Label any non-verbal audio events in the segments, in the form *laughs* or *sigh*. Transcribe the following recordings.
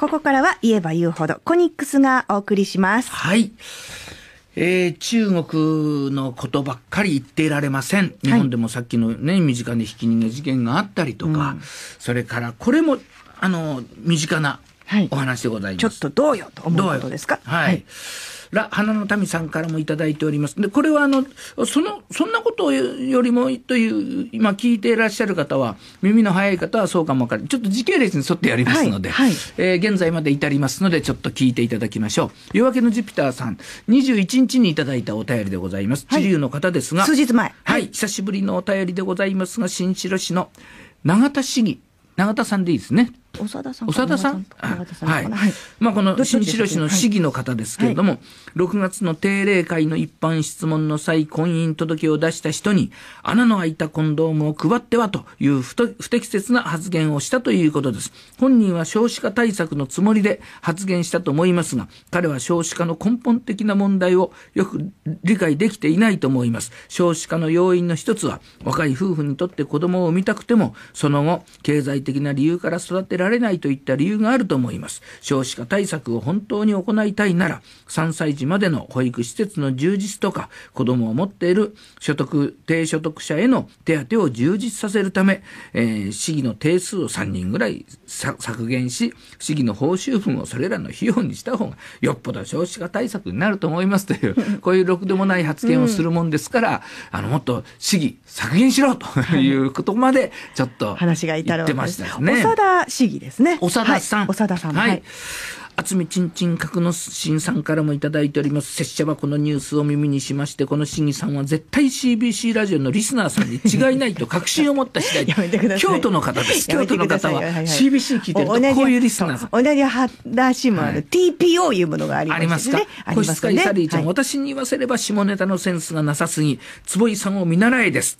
ここからは言えば言うほどコニックスがお送りします。はい。えー、中国のことばっかり言っていられません。日本でもさっきのね、身近にひき逃げ事件があったりとか、うん、それからこれも、あの、身近なお話でございます。はい、ちょっとどうよと思うことですかはい。ら、花の民さんからもいただいております。で、これはあの、その、そんなことよりも、という、今聞いていらっしゃる方は、耳の早い方はそうかもわかる。ちょっと時系列に沿ってやりますので、はいはい、えー、現在まで至りますので、ちょっと聞いていただきましょう。夜明けのジュピターさん、21日にいただいたお便りでございます。はい、の方ですが、数日前、はい。久しぶりのお便りでございますが、新城市の永田市議、永田さんでいいですね。長田さん長田さんはい、まあ、この新城市の市議の方ですけれども、はい、6月の定例会の一般質問の際婚姻届を出した人に穴の開いたコンドームを配ってはという不適切な発言をしたということです本人は少子化対策のつもりで発言したと思いますが彼は少子化の根本的な問題をよく理解できていないと思います少子化の要因の一つは若い夫婦にとって子供を産みたくてもその後経済的な理由から育てるられないといった理由があると思います。少子化対策を本当に行いたいなら、3歳児までの保育施設の充実とか、子供を持っている所得、低所得者への手当を充実させるため、えー、市議の定数を3人ぐらい削減し、市議の報酬分をそれらの費用にした方が、よっぽど少子化対策になると思いますという、こういうろくでもない発言をするもんですから、うん、あの、もっと市議削減しろということまで、ちょっと、話がてましたね、議ですね。長田さん。はい、田さん。はい厚みちんちん角の新さんからもいただいております。拙者はこのニュースを耳にしまして、この審議さんは絶対 CBC ラジオのリスナーさんに違いないと確信を持った次第京都の方です。京都の方は CBC 聞いてると、こういうリスナーさん。同じ話もある、TPO いうものがあります、ね、ありますか。個室会サリーちゃん、はい、私に言わせれば下ネタのセンスがなさすぎ、坪井さんを見習えです。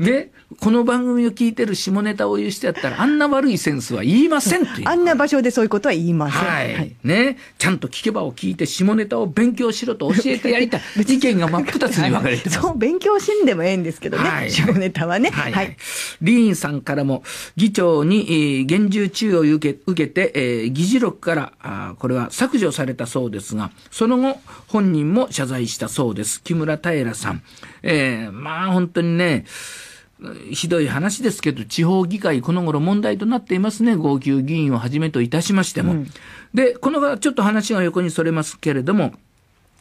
で、この番組を聞いてる下ネタを言う人やったら、あんな悪いセンスは言いませんあんな場所でそういうことは言いません。はいい、はい、ね、ちゃんと聞けばを聞いて下ネタを勉強しろと教えてやりたい *laughs* 意見が真っ二つに分かれてそう勉強しんでもええんですけどね、はい、下ネタはね、はい、はい、リーンさんからも議長に、えー、厳重注意を受け受けて、えー、議事録からあこれは削除されたそうですがその後本人も謝罪したそうです木村平さん、えー、まあ本当にねひどい話ですけど、地方議会、この頃問題となっていますね、号泣議員をはじめといたしましても。うん、で、このちょっと話が横にそれますけれども、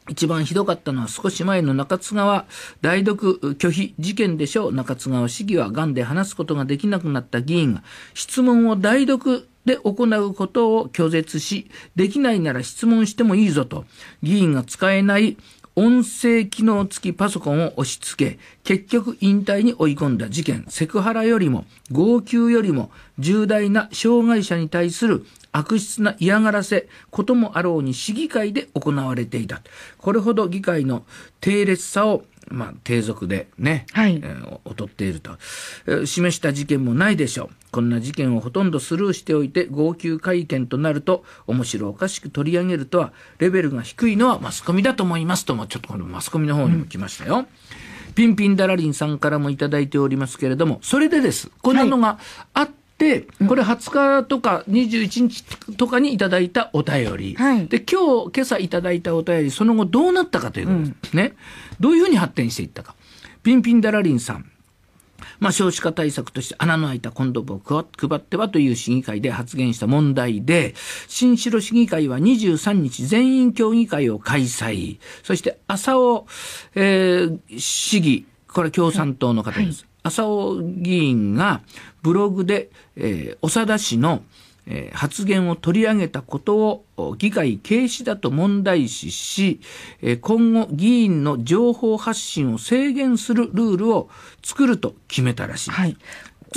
一番ひどかったのは少し前の中津川代読拒否事件でしょう。中津川市議は癌で話すことができなくなった議員が質問を代読で行うことを拒絶し、できないなら質問してもいいぞと、議員が使えない音声機能付きパソコンを押し付け、結局引退に追い込んだ事件、セクハラよりも、号泣よりも、重大な障害者に対する悪質な嫌がらせ、こともあろうに市議会で行われていた。これほど議会の低劣さをまあ、低俗でね、はい、えー、劣っていると、えー、示した事件もないでしょう。こんな事件をほとんどスルーしておいて号泣会見となると面白おかしく取り上げるとはレベルが低いのはマスコミだと思いますともちょっとこのマスコミの方にも来ましたよ。うんピンピンダラリンさんからも頂いておりますけれども、それでです。こんなのがあっでこれ20日とか21日とかにいただいたお便り、はい、で今日今朝いただいたお便りその後どうなったかということですね、うん、どういうふうに発展していったかピンピンダラリンさんまあ、少子化対策として穴の開いたコンドを配ってはという市議会で発言した問題で、新城市議会は23日全員協議会を開催。そして、浅尾、えー、市議、これ共産党の方です。はい浅尾議員がブログで、えー、長田氏の、えー、発言を取り上げたことを議会軽視だと問題視し、えー、今後議員の情報発信を制限するルールを作ると決めたらしい、はい、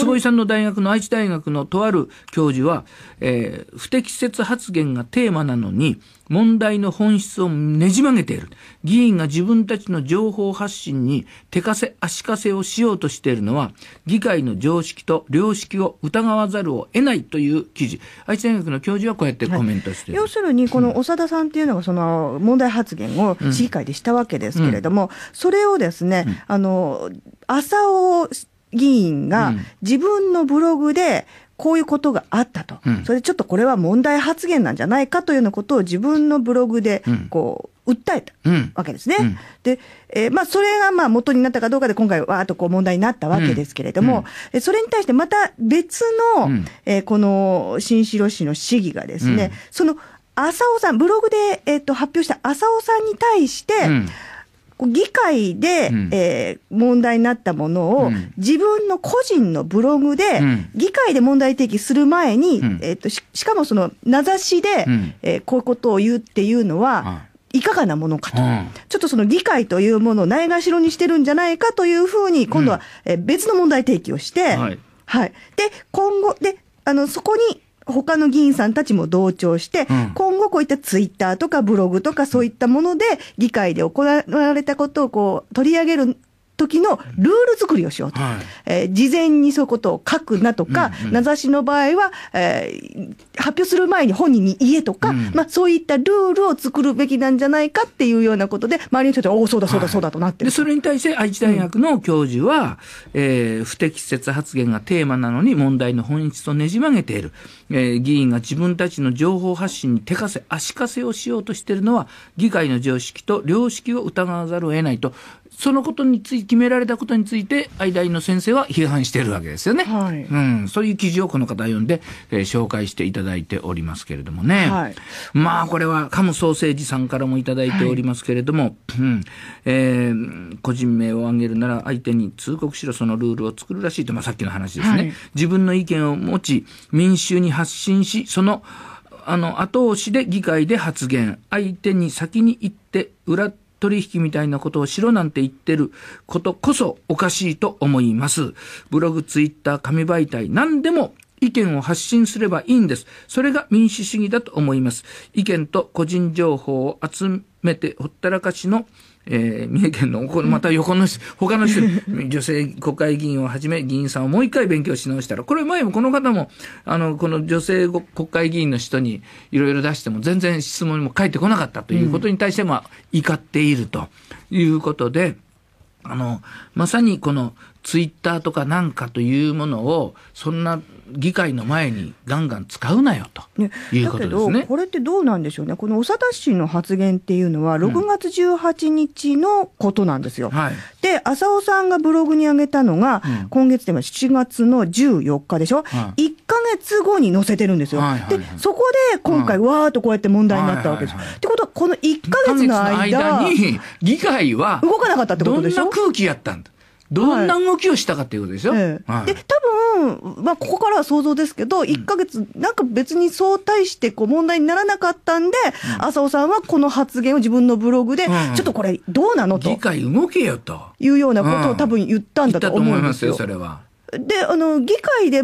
坪井さんの大学の愛知大学のとある教授は、えー、不適切発言がテーマなのに、問題の本質をねじ曲げている。議員が自分たちの情報発信に手かせ、足かせをしようとしているのは、議会の常識と良識を疑わざるを得ないという記事。愛知大学の教授はこうやってコメントしてる、はい、要するに、この長田さんっていうのが、その問題発言を市議会でしたわけですけれども、うんうん、それをですね、うん、あの、朝を、議員が自分のブログでこういうことがあったと、うん、それでちょっとこれは問題発言なんじゃないかというようなことを自分のブログでこう訴えたわけですね。うんうん、で、えー、まあそれがまあ元になったかどうかで今回はあとこう問題になったわけですけれども、うん、それに対してまた別の、えー、この新城市の市議がですね、その浅尾さん、ブログで、えー、と発表した浅尾さんに対して、議会で、うん、えー、問題になったものを、うん、自分の個人のブログで、うん、議会で問題提起する前に、うん、えー、っとしかもその名指しで、えー、こういうことを言うっていうのは、いかがなものかと、ちょっとその議会というものをないがしろにしてるんじゃないかというふうに、今度は、え別の問題提起をして、はい、はい、で今後であのそこに他の議員さんたちも同調して、うん、今後こういったツイッターとかブログとかそういったもので、議会で行われたことをこう取り上げる時のルール作りをしようと、はい、えー、事前にそういうことを書くなとか、うんうん、名指しの場合は、えー、発表する前に本人に言えとか、うん、まあ、そういったルールを作るべきなんじゃないかっていうようなことで、周りの人たちは、おお、そうだそうだそうだとなって、はい、それに対して愛知大学の教授は、うん、えー、不適切発言がテーマなのに、問題の本質をねじ曲げている、えー、議員が自分たちの情報発信に手かせ、足かせをしようとしているのは、議会の常識と良識を疑わざるを得ないと、そのことについて決められたことについて愛井の先生は批判しているわけですよね、はい、うん、そういう記事をこの方読んで、えー、紹介していただいておりますけれどもね、はい、まあこれはカムソーセージさんからもいただいておりますけれども、はい、うんえー、個人名を挙げるなら相手に通告しろそのルールを作るらしいと、まあ、さっきの話ですね、自分の意見を持ち民衆に発信しそのあの後押しで議会で発言相手に先に行って裏取引みたいなことをしろなんて言ってることこそおかしいと思います。ブログ、ツイッター、紙媒体、何でも意見を発信すればいいんです。それが民主主義だと思います。意見と個人情報を集めてほったらかしのえー、三重県のこまた横の、他の人女性国会議員をはじめ議員さんをもう一回勉強し直したらこれ前もこの方もあのこの女性国会議員の人にいろいろ出しても全然質問も返ってこなかったということに対しても怒っているということで。あの、まさにこのツイッターとかなんかというものをそんな議会の前にガンガン使うなよということですね。ねだけどこれってどうなんでしょうねこの長田氏の発言っていうのは6月18日のことなんですよ。うんはい、で浅尾さんがブログに上げたのが、今月でも7月の14日でしょ、うい、1か月後に載せてるんですよ。はいはいはい、でそこで今回、わーっとこうやって問題になったわけです。はいはいはい、ってことはこの1か月の間に議会は動かなかったってことでしょどんな空気やったんだどんな動きをしたかっていうことですよ。で多分、まあ、ここからは想像ですけど、1か月、なんか別に相対してこう問題にならなかったんで、浅尾さんはこの発言を自分のブログで、ちょっとこれ、どうなのと。議会動けよと。いうようなことを多分言ったんだと思すと思いますよ、それは。で、あの、議会で、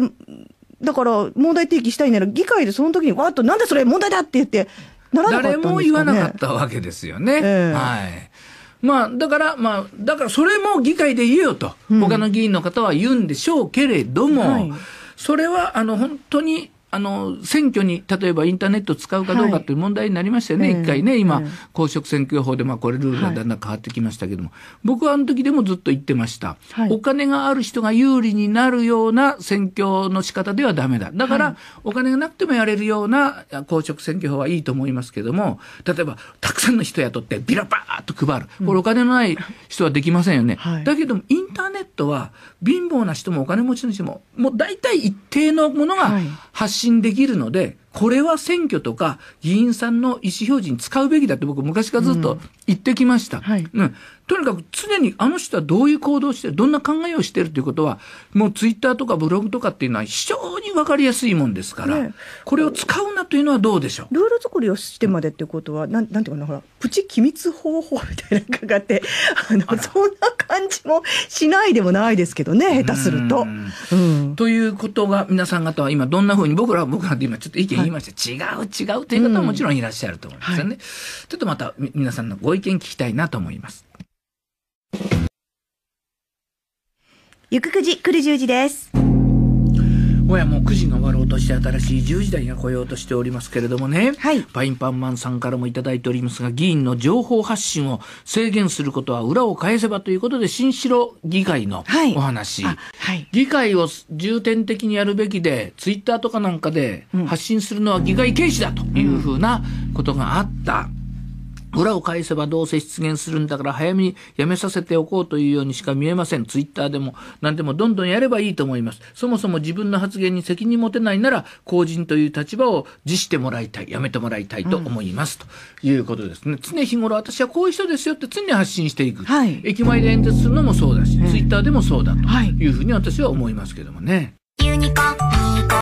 だから問題提起したいなら、議会でその時に、わっと、なんでそれ問題だって言って、ならなかったんですか、ね、誰も言わなかったわけですよね。えー、はい。まあ、だから、まあ、だからそれも議会で言えよと、他の議員の方は言うんでしょうけれども、はい、それはあの本当にあの、選挙に、例えばインターネット使うかどうかという問題になりましたよね、一、はい、回ね、今、公職選挙法で、まあ、これルールがだんだん変わってきましたけども、はい、僕はあの時でもずっと言ってました。はい、お金がある人が有利になるような選挙の仕方ではダメだ。だから、お金がなくてもやれるような公職選挙法はいいと思いますけども、例えば、たくさんの人雇って、ビラバーっと配る。これお金のない人はできませんよね。だけども、インターネットは貧乏な人もお金持ちの人も、もう大体一定のものが発信できるので、はい、これは選挙とか議員さんの意思表示に使うべきだって僕昔からずっと言ってきました。うん、はい、うん。とにかく常にあの人はどういう行動をしてどんな考えをしてるということは、もうツイッターとかブログとかっていうのは非常分かりやすいもんですから、ね、これを使うなというのはどうでしょうルール作りをしてまでっていうことは、なんなんていうかな、ほら、プチ機密方法みたいなのがあって、*laughs* あのそんな感じもしないでもないですけどね、下手すると。うん、ということが、皆さん方は今、どんなふうに、僕らは僕らで今、ちょっと意見言いました、はい、違う、違うという方はもちろんいらっしゃると思いますよね。うんはい、ちょっとまた皆さんのご意見聞きたいなと思います。ゆくくじ、くる10です。もやもう9時が終わろうとして新しい10時台が来ようとしておりますけれどもね、はい、パインパンマンさんからも頂いておりますが議員の情報発信を制限することは裏を返せばということで新城議会のお話、はいはい、議会を重点的にやるべきでツイッターとかなんかで発信するのは議会軽視だというふうなことがあった。うん裏を返せばどうせ出現するんだから早めにやめさせておこうというようにしか見えません。ツイッターでも何でもどんどんやればいいと思います。そもそも自分の発言に責任持てないなら、公人という立場を辞してもらいたい、やめてもらいたいと思います。うん、ということですね。常日頃私はこういう人ですよって常に発信していく。はい、駅前で演説するのもそうだし、ツイッターでもそうだというふうに私は思いますけどもね。はい、